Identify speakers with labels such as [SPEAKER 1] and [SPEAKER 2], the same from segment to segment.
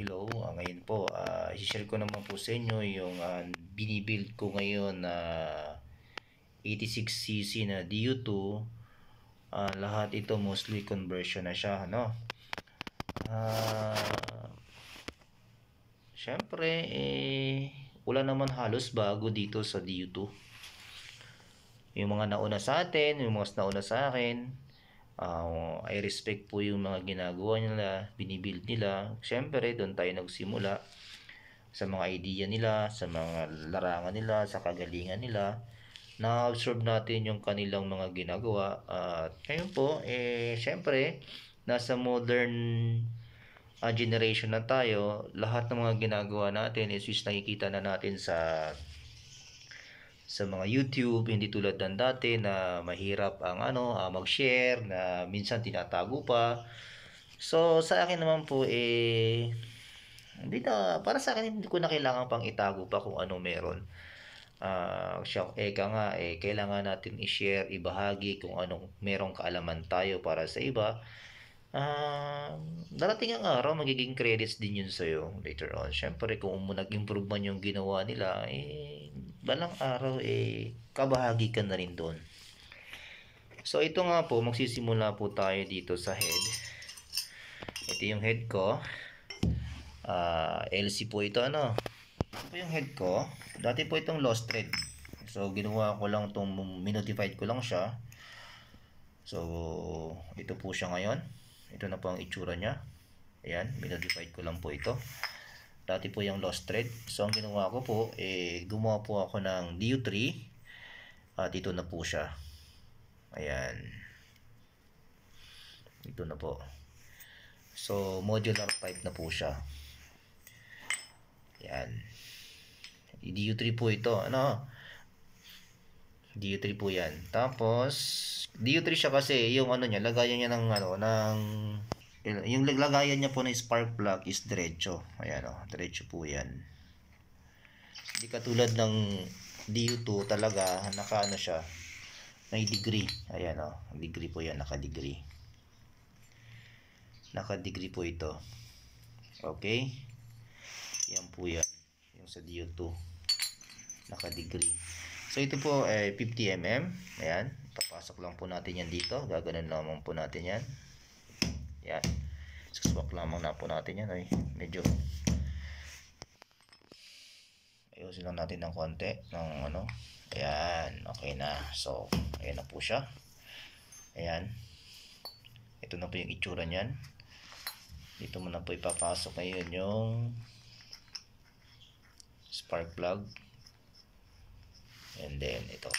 [SPEAKER 1] hello. Uh, ngayon po, uh, ah, share ko naman po sa inyo yung uh, binibuild ko ngayon na uh, 86cc na DU2. Uh, lahat ito mostly conversion na siya, Ano? Uh, Siyempre, eh, wala naman halos bago dito sa DU2. Yung mga nauna sa atin, yung mga nauna sa akin, Uh, I respect po yung mga ginagawa nila, binibuild nila. Siyempre, doon tayo nagsimula sa mga idea nila, sa mga larangan nila, sa kagalingan nila. Na-absorb natin yung kanilang mga ginagawa. At uh, ngayon po, eh, siyempre, nasa modern uh, generation na tayo, lahat ng mga ginagawa natin is, is nakikita na natin sa sa mga YouTube, hindi tulad ng dati na mahirap ang ano, uh, mag-share na minsan tinatago pa. So sa akin naman po eh hindi na para sa akin hindi ko na kailangan pang itago pa kung ano meron. Ah, uh, eka nga eh kailangan natin i-share, ibahagi kung anong merong kaalaman tayo para sa iba uh, darating ang araw, magiging credits din yun sa'yo later on. Siyempre, kung nag-improve man yung ginawa nila, eh, balang araw, eh, kabahagi ka na rin doon. So, ito nga po, magsisimula po tayo dito sa head. Ito yung head ko. Uh, ah, LC po ito, ano? Ito yung head ko. Dati po itong lost thread. So, ginawa ko lang itong, minodified ko lang siya. So, ito po siya ngayon. Ito na po ang itsura niya. Ayan, minodified ko lang po ito. Dati po yung lost thread. So, ang ginawa ko po, eh, gumawa po ako ng DU3. At ito na po siya. Ayan. Ito na po. So, modular type na po siya. Ayan. DU3 po ito. Ano? DU3 po yan. Tapos, DU3 siya kasi yung ano niya, lagayan niya ng ano, ng yung lagayan niya po ng spark plug is diretso. Ayan o, oh, diretso po yan. Hindi katulad ng DU2 talaga, naka ano siya, may degree. Ayan o, oh, degree po yan, naka degree. Naka degree po ito. Okay? Yan po yan, yung sa DU2. Naka degree. So ito po ay 50 mm. Ayan. Papasok lang po natin yan dito. Gaganon lamang po natin yan. Ayan. Suswak lamang na po natin yan. Ay, medyo ayusin lang natin ng konti ng ano. Ayan. Okay na. So, ayan na po siya. Ayan. Ito na po yung itsura niyan. Dito mo na po ipapasok ngayon yung spark plug and then ito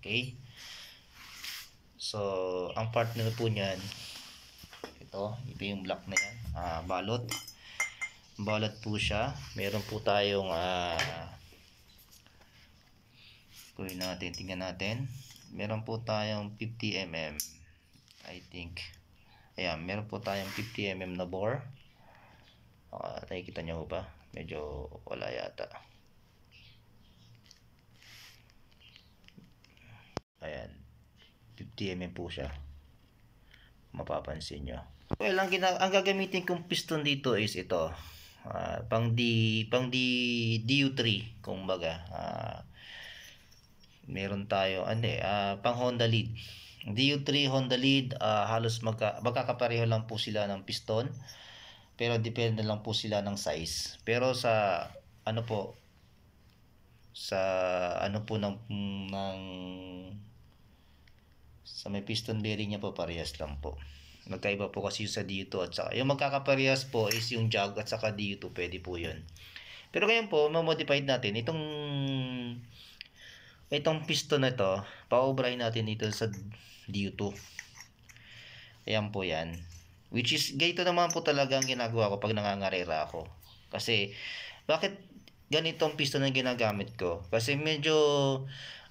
[SPEAKER 1] okay so ang partner po niyan ito ito yung black na yan ah, balot balot po siya meron po tayong ah, kunin natin tingnan natin meron po tayong 50 mm I think ayan meron po tayong 50 mm na bore uh, nakikita nyo ba medyo wala yata Ayan. 50mm po siya. Mapapansin nyo. Well, ang, gina ang gagamitin kong piston dito is ito. Uh, pang di pang di DU3, kung baga. Uh, ah, meron tayo, ano eh, uh, pang Honda lead. DU3, Honda lead, uh, halos magka, magkakapareho lang po sila ng piston. Pero depende lang po sila ng size. Pero sa, ano po, sa ano po ng, ng sa may piston bearing niya po parehas lang po magkaiba po kasi yung sa dito at saka yung magkakaparehas po is yung jug at saka dito pwede po 'yon. pero ngayon po mo-modify natin itong itong piston na ito paubray natin dito sa dito. ayan po yan which is gayto naman po talaga ang ginagawa ko pag nangangarera ako kasi bakit ganitong piston ang ginagamit ko. Kasi medyo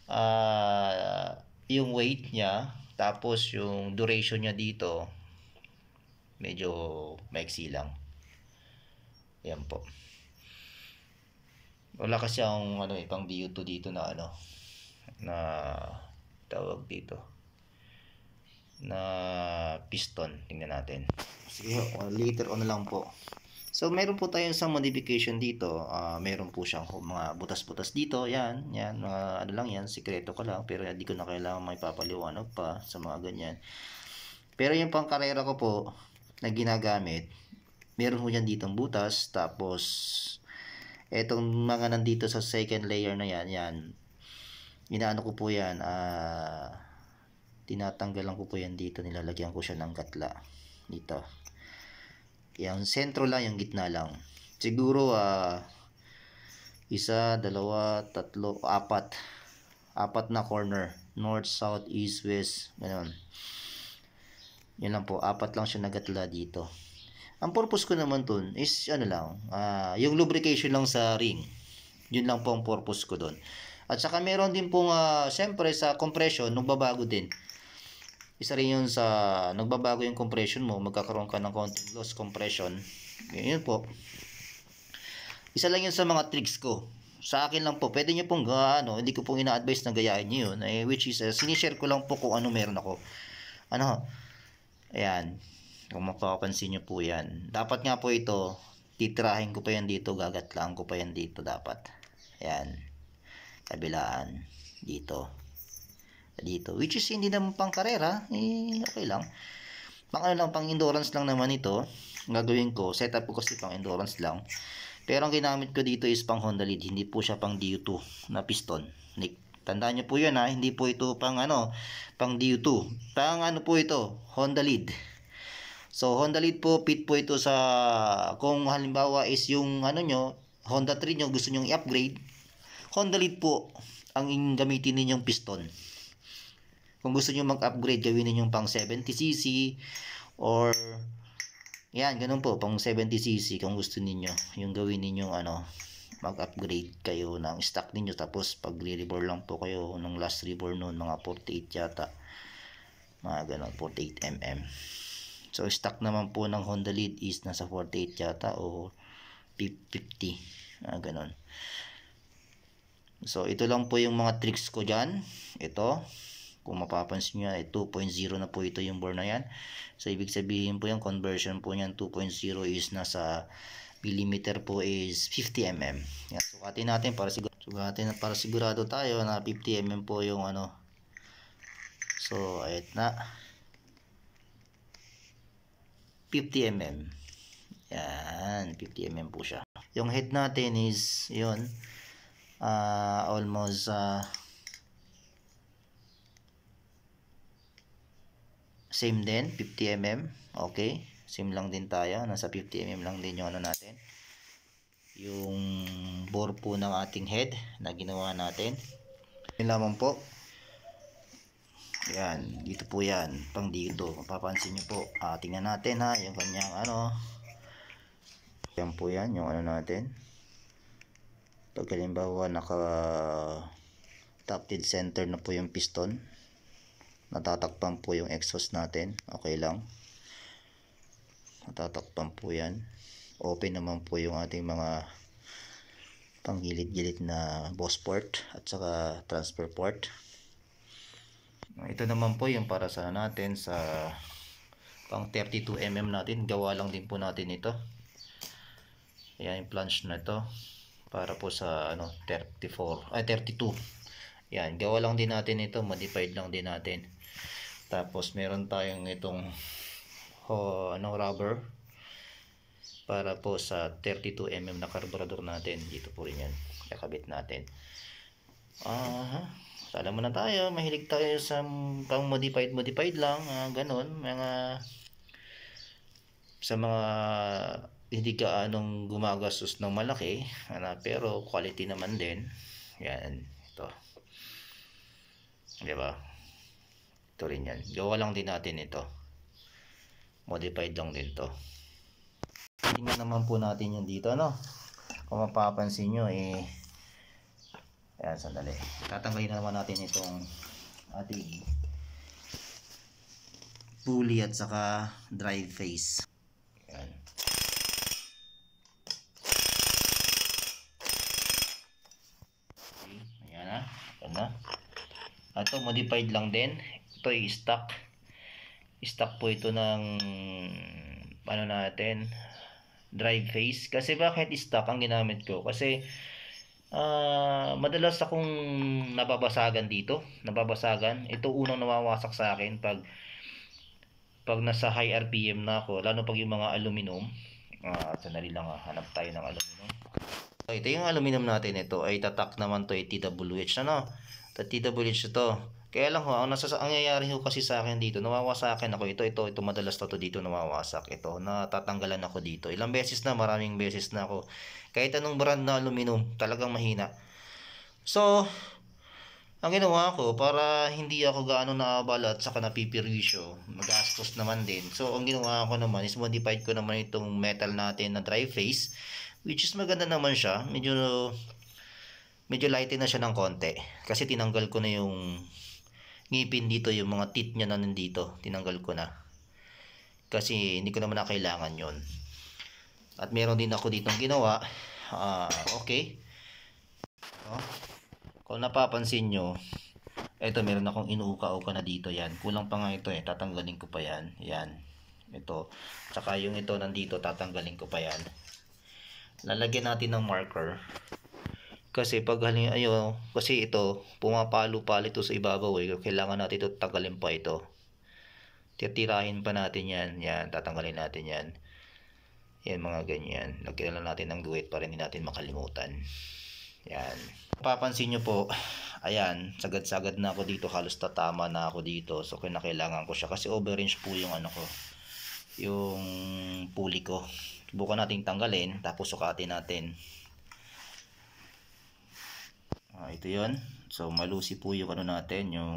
[SPEAKER 1] uh, yung weight niya, tapos yung duration niya dito, medyo maiksi lang. Yan po. Wala kasi akong ano, ipang DU2 dito na ano, na tawag dito na piston. Tingnan natin. Sige, later on ano na lang po. So, meron po tayong isang modification dito. Uh, meron po siyang mga butas-butas dito. Yan, yan. Mga ano lang yan, sikreto ko lang. Pero hindi ko na kailangan may papaliwanag pa sa mga ganyan. Pero yung pang karera ko po na ginagamit, meron po yan ditong butas. Tapos, etong mga nandito sa second layer na yan, yan. Inaano ko po yan, ah... Uh, tinatanggal lang ko po yan dito nilalagyan ko siya ng katla dito yung sentro lang, yung gitna lang. Siguro, uh, isa, dalawa, tatlo, apat. Apat na corner. North, south, east, west. Ganun. Yun lang po. Apat lang siya nagatla dito. Ang purpose ko naman dun is, ano lang, uh, yung lubrication lang sa ring. Yun lang po ang purpose ko dun. At saka meron din pong, uh, ah, syempre, sa compression, nung nagbabago din isa rin yun sa nagbabago yung compression mo magkakaroon ka ng konting loss compression yun po isa lang yun sa mga tricks ko sa akin lang po pwede nyo pong gaano hindi ko pong ina-advise na gayahin nyo yun eh, which is uh, sinishare ko lang po kung ano meron ako ano ayan kung mapapansin nyo po yan dapat nga po ito titrahin ko pa yan dito gagatlaan ko pa yan dito dapat ayan kabilaan dito dito. Which is hindi naman pang karera, eh, okay lang. Pang ano lang, pang endurance lang naman ito. Gagawin ko, setup ko kasi pang endurance lang. Pero ang ginamit ko dito is pang Honda lead, hindi po siya pang DU2 na piston. Like, tandaan niyo po 'yan ha, hindi po ito pang ano, pang DU2. Pang ano po ito, Honda lead. So Honda lead po fit po ito sa kung halimbawa is yung ano nyo, Honda 3 nyo gusto niyo i-upgrade, Honda lead po ang gamitin ninyong piston. Kung gusto niyo mag-upgrade, gawin niyo pang 70cc or yan, ganun po, pang 70cc kung gusto niyo yung gawin ninyong ano, mag-upgrade kayo ng stock niyo tapos pag re-reborn lang po kayo nung last reborn noon mga 48 yata mga ganun 48mm so stock naman po ng Honda lead is nasa 48 yata o 50 Ah, ganun so ito lang po yung mga tricks ko diyan. ito kung mapapansin nyo, eh, 2.0 na po ito yung bore na yan. So, ibig sabihin po yung conversion po niyan 2.0 is nasa millimeter po is 50 mm. Yan, sukatin natin para sigurado, sukatin para sigurado tayo na 50 mm po yung ano. So, ayun na. 50 mm. Yan, 50 mm po siya. Yung head natin is, yun, uh, almost uh, same din 50 mm okay same lang din tayo nasa 50 mm lang din yung ano natin yung bore po ng ating head na ginawa natin yun lamang po yan, dito po yan, pang dito. mapapansin nyo po, ah, tingnan natin ha, yung kanyang ano. Yan po yan, yung ano natin. Pag halimbawa, naka top tufted center na po yung piston natatakpan po yung exhaust natin okay lang natatakpan po yan open naman po yung ating mga panggilid-gilid na boss port at saka transfer port ito naman po yung para sa natin sa pang 32mm natin gawa lang din po natin ito ayan yung flange na ito para po sa ano 34 ay 32 ayan gawa lang din natin ito modified lang din natin tapos meron tayong itong oh, ano, rubber para po sa 32mm na carburetor natin. Dito po rin yan. Kakabit natin. Aha. Uh, alam mo na tayo. Mahilig tayo sa pang modified modified lang. Uh, ganon. Mga sa mga hindi ka anong gumagastos ng malaki. Ano, pero quality naman din. Yan. Ito. 'di ba? Ito rin yan. Gawa lang din natin ito. Modified lang din to. Tingnan naman po natin yung dito. Ano? Kung mapapansin nyo eh. Ayan sandali. Tatanggalin naman natin itong ating pulley at saka drive face. Ayan. Okay. Ayan na. Ayan na. Ito modified lang din to ay eh, stock. Stock po ito ng ano natin, drive phase. Kasi bakit stock ang ginamit ko? Kasi uh, madalas akong nababasagan dito. Nababasagan. Ito unang nawawasak sa akin pag pag nasa high RPM na ako, lalo pag yung mga aluminum, uh, ah, sanali lang uh, hanap tayo ng aluminum. So, ito yung aluminum natin ito ay tatak naman to ay eh, TWH na no. Ta TWH ito. Kaya lang ho, ang, nasa, ang nangyayari ho kasi sa akin dito, nawawasakin ako ito, ito, ito, madalas na to dito nawawasak. Ito, natatanggalan ako dito. Ilang beses na, maraming beses na ako. Kahit anong brand na aluminum, talagang mahina. So, ang ginawa ko, para hindi ako gaano naabala at saka napipirisyo, magastos naman din. So, ang ginawa ko naman is modified ko naman itong metal natin na dry face, which is maganda naman siya. Medyo, medyo lighten na siya ng konti. Kasi tinanggal ko na yung ngipin dito yung mga teeth niya na nandito tinanggal ko na kasi hindi ko naman na kailangan yon at meron din ako ditong ginawa uh, okay no? Oh. kung napapansin nyo ito meron akong inuuka-uka na dito yan kulang pa nga ito eh tatanggalin ko pa yan yan ito tsaka yung ito nandito tatanggalin ko pa yan lalagyan natin ng marker kasi pag halin, ayo kasi ito, pumapalo-palo ito sa ibabaw eh. Kailangan natin ito tanggalin pa ito. Titirahin pa natin yan. Yan, tatanggalin natin yan. Yan, mga ganyan. Nagkailan natin ng guwit para hindi natin makalimutan. Yan. Papansin nyo po, ayan, sagad-sagad na ako dito. Halos tatama na ako dito. So, kinakailangan ko siya. Kasi overrange po yung ano ko. Yung puli ko. Subukan natin tanggalin. Tapos sukatin natin. Uh, ito yon So, malusi po yung ano natin, yung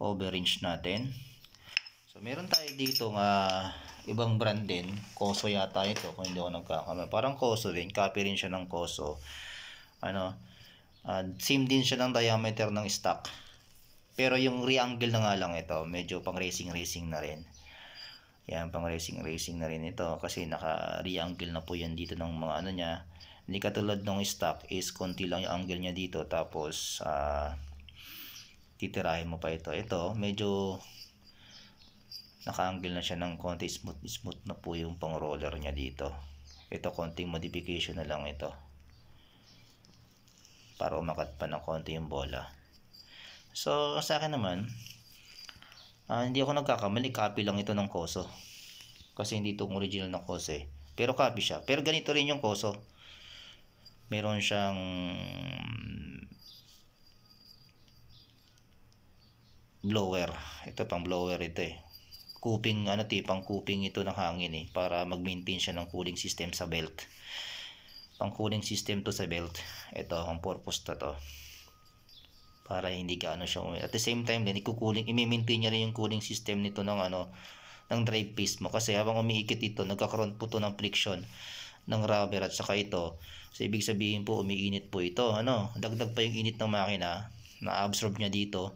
[SPEAKER 1] overrange natin. So, meron tayo dito nga ibang brand din. Koso yata ito, kung hindi ako nagkakamali. Parang Koso din. Copy rin siya ng Koso. Ano, uh, same din siya ng diameter ng stock. Pero yung reangle na nga lang ito, medyo pang racing-racing na rin. Yan, pang racing-racing na rin ito. Kasi naka reangle na po yan dito ng mga ano niya hindi katulad ng stock is konti lang yung angle niya dito tapos uh, titirahin mo pa ito. Ito medyo naka-angle na siya ng konti smooth smooth na po yung pang roller niya dito. Ito konting modification na lang ito. Para umakat pa ng konti yung bola. So sa akin naman uh, hindi ako nagkakamali. Copy lang ito ng Koso. Kasi hindi itong original na Koso eh. Pero copy siya. Pero ganito rin yung Koso meron siyang blower. Ito pang blower ito eh. Kuping, ano tipang kuping ito ng hangin eh. Para mag-maintain siya ng cooling system sa belt. Pang cooling system to sa belt. Ito, ang purpose na to. Para hindi ka ano siya. At the same time din, ikukuling, i-maintain niya rin yung cooling system nito ng ano, ng drive piece mo. Kasi habang umiikit ito, nagkakaroon po to ng friction ng rubber at saka ito. So ibig sabihin po umiinit po ito. Ano, dagdag pa yung init ng makina na-absorb niya dito.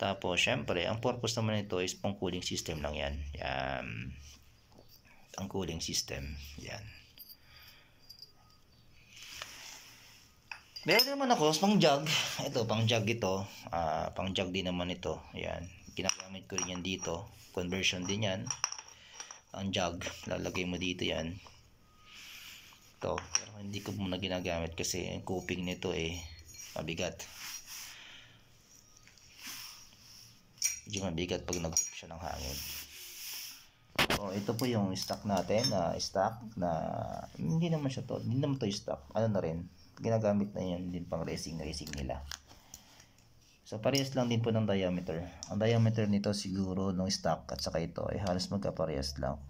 [SPEAKER 1] Tapos syempre, ang purpose naman nito is pang cooling system lang 'yan. Yan. Ang cooling system, 'yan. Meron naman ako pang jug. Ito, pang jug ito. Uh, pang jug din naman ito. Ayan. Ginagamit ko rin yan dito. Conversion din yan. Ang jug. Lalagay mo dito yan to pero hindi ko muna ginagamit kasi ang kuping nito eh mabigat medyo mabigat pag nag siya ng hangin so ito po yung stock natin na uh, stock na hindi naman siya to hindi naman to stock ano na rin ginagamit na yun din pang racing racing nila So, parehas lang din po ng diameter. Ang diameter nito siguro ng stock at saka ito ay halos magkaparehas lang.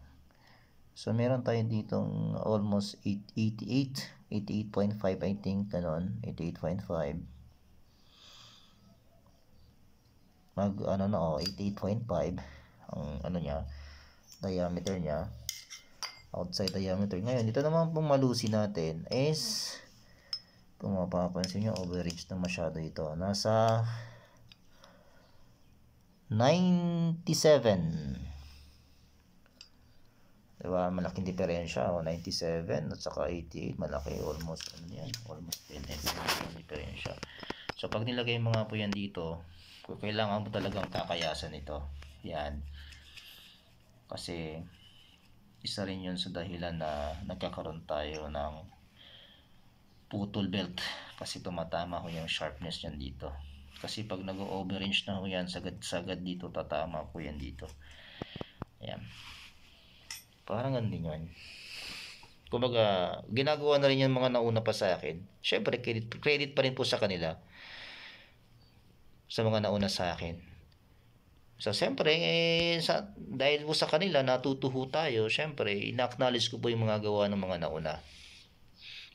[SPEAKER 1] So, meron tayo ditong almost 8, 88, 88.5 I think, ganun, 88.5. Mag, ano na, oh, 88.5 ang ano niya, diameter niya. Outside diameter. Ngayon, dito naman pong malusi natin is, kung mapapansin nyo, overage na masyado ito. Nasa 97 Diba, malaking diferensya, o, 97 at saka 88, malaki, almost, ano yan, almost 10x ang diferensya. So, pag nilagay mo mga po yan dito, kailangan mo talagang kakayasan ito. Yan. Kasi, isa rin yun sa dahilan na nagkakaroon tayo ng putol belt kasi tumatama ko yung sharpness niyan dito kasi pag nag-overrange na ho yan sagad-sagad dito tatama ko yan dito ayan Parang andin yan. Kumbaga, ginagawa na rin yung mga nauna pa sa akin. Siyempre, credit, credit pa rin po sa kanila. Sa mga nauna sa akin. So, siyempre, eh, sa, dahil po sa kanila, natutuho tayo. Siyempre, ina-acknowledge ko po yung mga gawa ng mga nauna.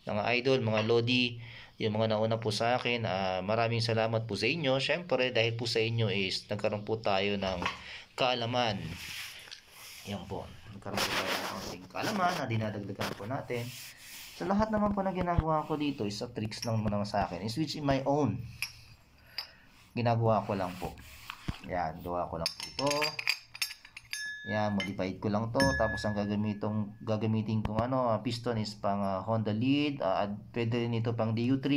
[SPEAKER 1] Mga idol, mga lodi, yung mga nauna po sa akin, uh, maraming salamat po sa inyo. Siyempre, dahil po sa inyo is nagkaroon po tayo ng kaalaman. Yan po. Nagkaroon po tayo ng konting kalaman na dinadagdagan po natin. So, lahat naman po na ginagawa ko dito is a tricks lang naman sa akin. Is which in my own. Ginagawa ko lang po. Yan, gawa ko lang po ito. Yan, modified ko lang to. Tapos ang gagamitong, gagamitin kong ano, ah, piston is pang uh, Honda lead. Uh, pwede rin ito pang DU3.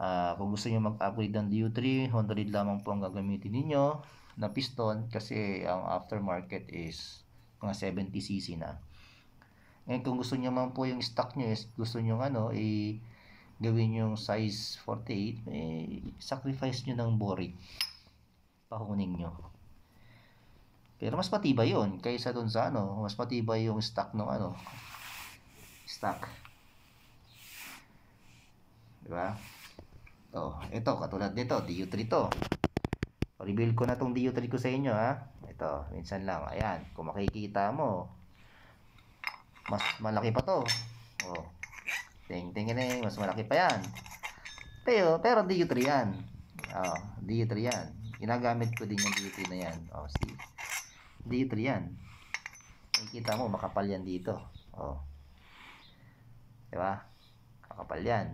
[SPEAKER 1] Uh, kung gusto niyo mag-upgrade ng DU3, Honda lead lamang po ang gagamitin ninyo na piston kasi ang aftermarket is mga 70cc na. Ngayon, kung gusto niyo man po yung stock niyo, is gusto niyo ano, i eh, gawin yung size 48, eh, sacrifice niyo ng boring. Pahunin niyo. Pero mas matibay yon kaysa dun sa ano, mas matibay yung stock ng ano, stock. Diba? Oh, to, ito, katulad nito, DU3 to. Reveal ko na tong DU3 ko sa inyo ha. Ito, minsan lang. Ayan, kung makikita mo, mas malaki pa to. Oh. Ting ting ting, mas malaki pa yan. Pero, pero DU3 yan. Oh, DU3 yan. Ginagamit ko din yung du na yan. Oh, see. DU3 yan. Makikita mo, makapal yan dito. Oh. Diba? Makapal yan.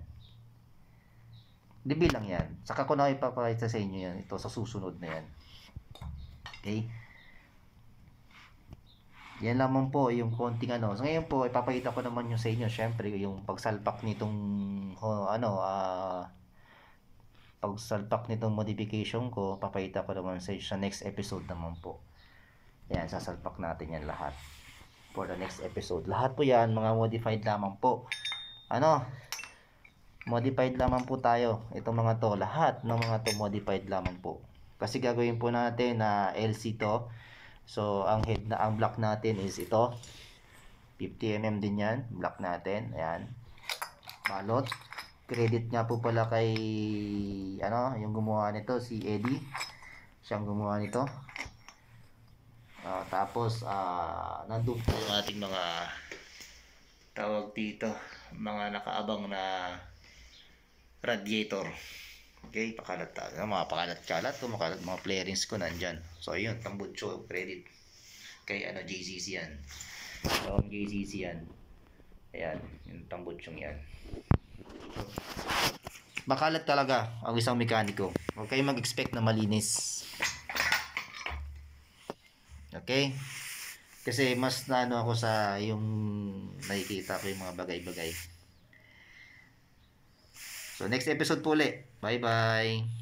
[SPEAKER 1] Hindi bilang yan. Saka ko na ipapakita sa inyo yan. Ito sa susunod na yan. Okay? Yan lamang po yung konting ano. So ngayon po ipapakita ko naman yung sa inyo syempre yung pagsalpak nitong ano ah uh, pagsalpak nitong modification ko papakita ko naman sa, sa next episode naman po. Yan sasalpak natin yan lahat for the next episode. Lahat po yan mga modified lamang po. Ano? modified lamang po tayo itong mga to lahat ng mga to modified lamang po kasi gagawin po natin na LC to so ang head na ang block natin is ito 50mm din yan block natin ayan balot credit nga po pala kay ano yung gumawa nito si Eddie siyang gumawa nito uh, tapos uh, nandun po yung ating mga tawag dito mga nakaabang na radiator. Okay, pakalat tayo. Ano, mga pakalat-kalat, kumakalat mga flarings ko nandyan. So, yun, tambutso credit. Kay ano, JCC yan. So, JCC yan. Ayan, yung tambutsyong yan. Makalat talaga ang isang mekaniko. Huwag kayo mag-expect na malinis. Okay? Kasi mas naano ako sa yung nakikita ko yung mga bagay-bagay. So, next episode po ulit. Bye-bye.